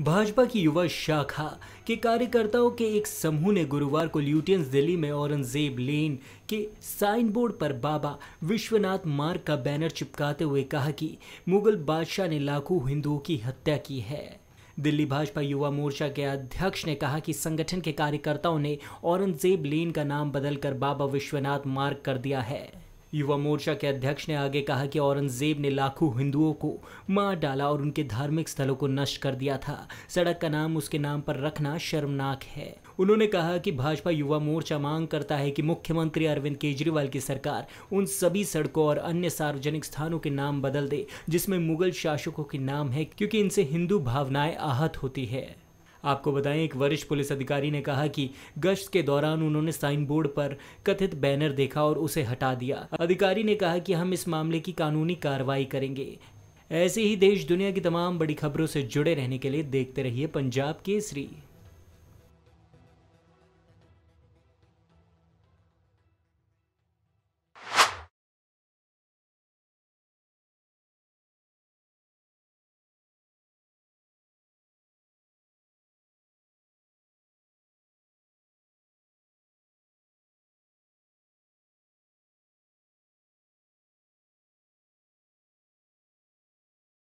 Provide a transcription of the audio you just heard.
भाजपा की युवा शाखा के कार्यकर्ताओं के एक समूह ने गुरुवार को ल्यूटियंस दिल्ली में औरंगजेब लेन के साइन बोर्ड पर बाबा विश्वनाथ मार्ग का बैनर चिपकाते हुए कहा कि मुगल बादशाह ने लाखों हिंदुओं की हत्या की है दिल्ली भाजपा युवा मोर्चा के अध्यक्ष ने कहा कि संगठन के कार्यकर्ताओं ने औरंगजेब लेन का नाम बदलकर बाबा विश्वनाथ मार्ग कर दिया है युवा मोर्चा के अध्यक्ष ने आगे कहा कि औरंगजेब ने लाखों हिंदुओं को मार डाला और उनके धार्मिक स्थलों को नष्ट कर दिया था सड़क का नाम उसके नाम पर रखना शर्मनाक है उन्होंने कहा कि भाजपा युवा मोर्चा मांग करता है कि मुख्यमंत्री अरविंद केजरीवाल की सरकार उन सभी सड़कों और अन्य सार्वजनिक स्थानों के नाम बदल दे जिसमें मुगल शासकों के नाम है क्योंकि इनसे हिंदू भावनाएं आहत होती है आपको बताएं एक वरिष्ठ पुलिस अधिकारी ने कहा कि गश्त के दौरान उन्होंने साइन बोर्ड पर कथित बैनर देखा और उसे हटा दिया अधिकारी ने कहा कि हम इस मामले की कानूनी कार्रवाई करेंगे ऐसे ही देश दुनिया की तमाम बड़ी खबरों से जुड़े रहने के लिए देखते रहिए पंजाब केसरी